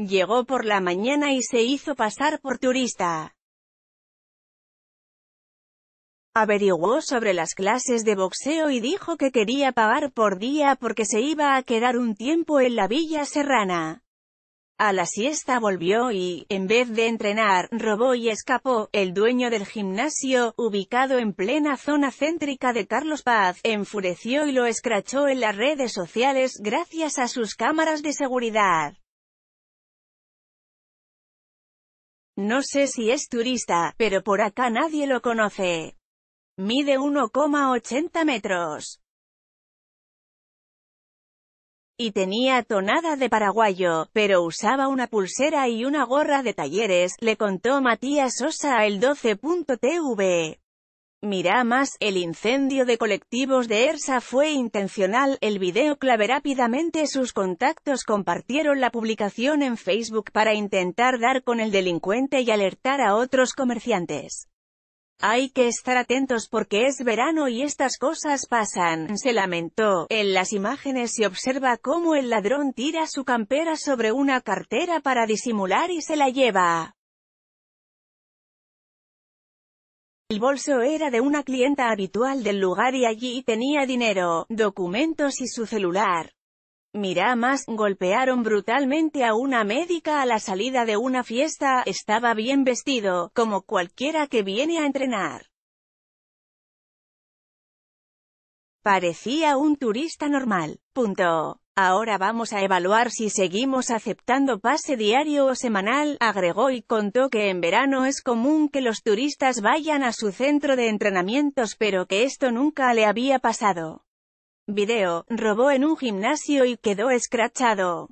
Llegó por la mañana y se hizo pasar por turista. Averiguó sobre las clases de boxeo y dijo que quería pagar por día porque se iba a quedar un tiempo en la villa serrana. A la siesta volvió y, en vez de entrenar, robó y escapó. El dueño del gimnasio, ubicado en plena zona céntrica de Carlos Paz, enfureció y lo escrachó en las redes sociales gracias a sus cámaras de seguridad. No sé si es turista, pero por acá nadie lo conoce. Mide 1,80 metros. Y tenía tonada de paraguayo, pero usaba una pulsera y una gorra de talleres, le contó Matías Sosa el 12.tv más, el incendio de colectivos de ERSA fue intencional, el video clave rápidamente sus contactos compartieron la publicación en Facebook para intentar dar con el delincuente y alertar a otros comerciantes. Hay que estar atentos porque es verano y estas cosas pasan, se lamentó. En las imágenes se observa cómo el ladrón tira su campera sobre una cartera para disimular y se la lleva. El bolso era de una clienta habitual del lugar y allí tenía dinero, documentos y su celular. Mira más, golpearon brutalmente a una médica a la salida de una fiesta, estaba bien vestido, como cualquiera que viene a entrenar. Parecía un turista normal. Punto. Ahora vamos a evaluar si seguimos aceptando pase diario o semanal, agregó y contó que en verano es común que los turistas vayan a su centro de entrenamientos pero que esto nunca le había pasado. Video, robó en un gimnasio y quedó escrachado.